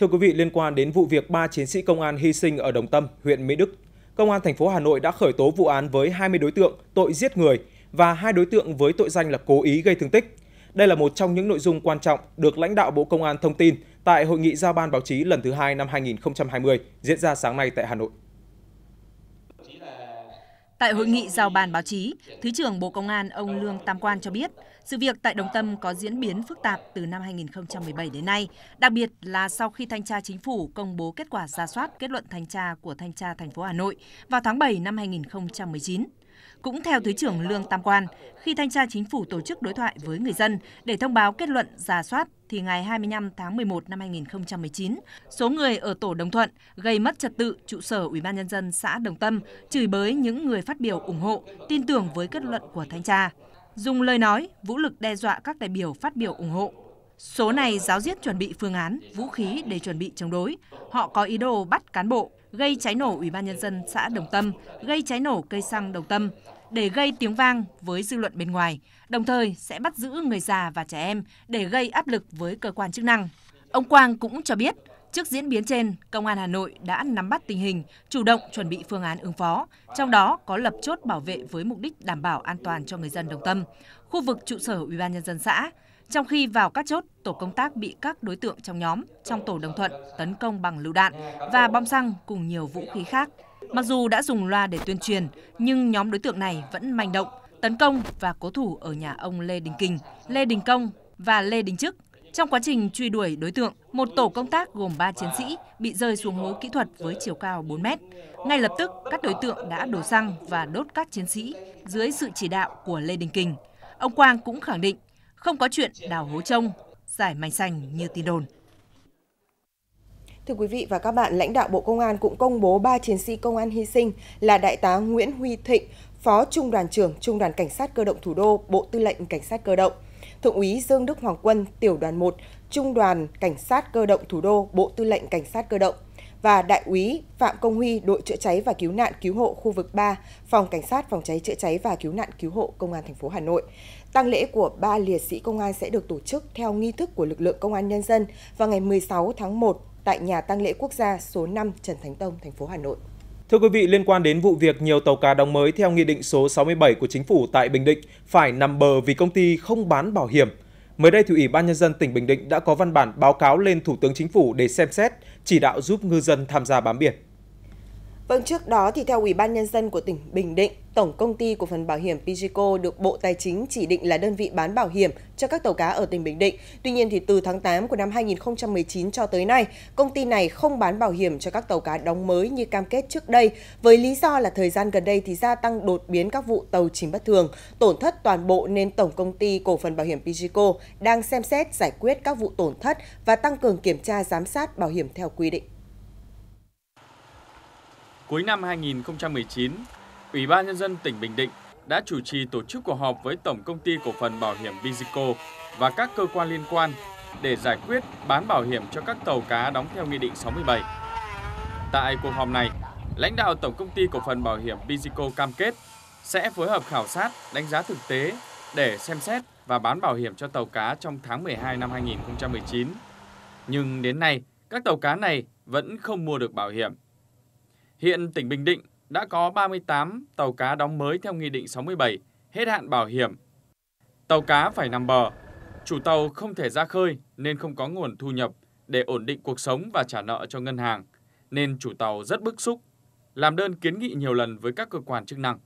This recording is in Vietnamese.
Thưa quý vị, liên quan đến vụ việc 3 chiến sĩ công an hy sinh ở Đồng Tâm, huyện Mỹ Đức, Công an thành phố Hà Nội đã khởi tố vụ án với 20 đối tượng tội giết người và hai đối tượng với tội danh là cố ý gây thương tích. Đây là một trong những nội dung quan trọng được lãnh đạo Bộ Công an thông tin tại hội nghị giao ban báo chí lần thứ hai năm 2020 diễn ra sáng nay tại Hà Nội. Tại hội nghị giao bàn báo chí, Thứ trưởng Bộ Công an ông Lương Tam Quan cho biết, sự việc tại Đồng Tâm có diễn biến phức tạp từ năm 2017 đến nay, đặc biệt là sau khi thanh tra chính phủ công bố kết quả ra soát kết luận thanh tra của thanh tra thành phố Hà Nội vào tháng 7 năm 2019. Cũng theo Thứ trưởng Lương Tam Quan, khi Thanh tra Chính phủ tổ chức đối thoại với người dân để thông báo kết luận giả soát thì ngày 25 tháng 11 năm 2019, số người ở tổ Đồng Thuận gây mất trật tự trụ sở Ủy ban nhân dân xã Đồng Tâm, chửi bới những người phát biểu ủng hộ, tin tưởng với kết luận của thanh tra, dùng lời nói, vũ lực đe dọa các đại biểu phát biểu ủng hộ. Số này giáo diết chuẩn bị phương án, vũ khí để chuẩn bị chống đối. Họ có ý đồ bắt cán bộ, gây cháy nổ Ủy ban nhân dân xã Đồng Tâm, gây cháy nổ cây xăng Đồng Tâm để gây tiếng vang với dư luận bên ngoài, đồng thời sẽ bắt giữ người già và trẻ em để gây áp lực với cơ quan chức năng. Ông Quang cũng cho biết, trước diễn biến trên, Công an Hà Nội đã nắm bắt tình hình, chủ động chuẩn bị phương án ứng phó, trong đó có lập chốt bảo vệ với mục đích đảm bảo an toàn cho người dân Đồng Tâm, khu vực trụ sở Ủy ban nhân dân xã, trong khi vào các chốt, tổ công tác bị các đối tượng trong nhóm, trong tổ đồng thuận tấn công bằng lựu đạn và bom xăng cùng nhiều vũ khí khác. Mặc dù đã dùng loa để tuyên truyền, nhưng nhóm đối tượng này vẫn manh động, tấn công và cố thủ ở nhà ông Lê Đình Kình, Lê Đình Công và Lê Đình Chức. Trong quá trình truy đuổi đối tượng, một tổ công tác gồm 3 chiến sĩ bị rơi xuống hố kỹ thuật với chiều cao 4 mét. Ngay lập tức, các đối tượng đã đổ xăng và đốt các chiến sĩ dưới sự chỉ đạo của Lê Đình Kình. Ông Quang cũng khẳng định không có chuyện đào hố trông, giải mảnh xanh như tin đồn. Thưa quý vị và các bạn, lãnh đạo Bộ Công an cũng công bố 3 chiến sĩ công an hy sinh là Đại tá Nguyễn Huy Thịnh, Phó Trung đoàn trưởng Trung đoàn Cảnh sát Cơ động Thủ đô, Bộ Tư lệnh Cảnh sát Cơ động, Thượng úy Dương Đức Hoàng Quân, Tiểu đoàn 1, Trung đoàn Cảnh sát Cơ động Thủ đô, Bộ Tư lệnh Cảnh sát Cơ động, và Đại úy Phạm Công Huy, đội chữa cháy và cứu nạn cứu hộ khu vực 3, Phòng Cảnh sát phòng cháy chữa cháy và cứu nạn cứu hộ Công an thành phố Hà Nội. Tang lễ của ba liệt sĩ công an sẽ được tổ chức theo nghi thức của lực lượng công an nhân dân vào ngày 16 tháng 1 tại nhà tang lễ quốc gia số 5 Trần Thánh Tông, thành phố Hà Nội. Thưa quý vị, liên quan đến vụ việc nhiều tàu cá đóng mới theo Nghị định số 67 của Chính phủ tại Bình Định phải nằm bờ vì công ty không bán bảo hiểm – Mới đây thì Ủy ban nhân dân tỉnh Bình Định đã có văn bản báo cáo lên Thủ tướng Chính phủ để xem xét, chỉ đạo giúp ngư dân tham gia bám biển. Vâng, trước đó thì theo Ủy ban Nhân dân của tỉnh Bình Định, Tổng Công ty Cổ phần Bảo hiểm Pijico được Bộ Tài chính chỉ định là đơn vị bán bảo hiểm cho các tàu cá ở tỉnh Bình Định. Tuy nhiên thì từ tháng 8 của năm 2019 cho tới nay, công ty này không bán bảo hiểm cho các tàu cá đóng mới như cam kết trước đây, với lý do là thời gian gần đây thì gia tăng đột biến các vụ tàu chìm bất thường, tổn thất toàn bộ nên Tổng Công ty Cổ phần Bảo hiểm Pijico đang xem xét giải quyết các vụ tổn thất và tăng cường kiểm tra giám sát bảo hiểm theo quy định. Cuối năm 2019, Ủy ban Nhân dân tỉnh Bình Định đã chủ trì tổ chức cuộc họp với Tổng Công ty Cổ phần Bảo hiểm Bizico và các cơ quan liên quan để giải quyết bán bảo hiểm cho các tàu cá đóng theo Nghị định 67. Tại cuộc họp này, lãnh đạo Tổng Công ty Cổ phần Bảo hiểm Bizico cam kết sẽ phối hợp khảo sát, đánh giá thực tế để xem xét và bán bảo hiểm cho tàu cá trong tháng 12 năm 2019. Nhưng đến nay, các tàu cá này vẫn không mua được bảo hiểm. Hiện tỉnh Bình Định đã có 38 tàu cá đóng mới theo Nghị định 67, hết hạn bảo hiểm. Tàu cá phải nằm bờ, chủ tàu không thể ra khơi nên không có nguồn thu nhập để ổn định cuộc sống và trả nợ cho ngân hàng, nên chủ tàu rất bức xúc, làm đơn kiến nghị nhiều lần với các cơ quan chức năng.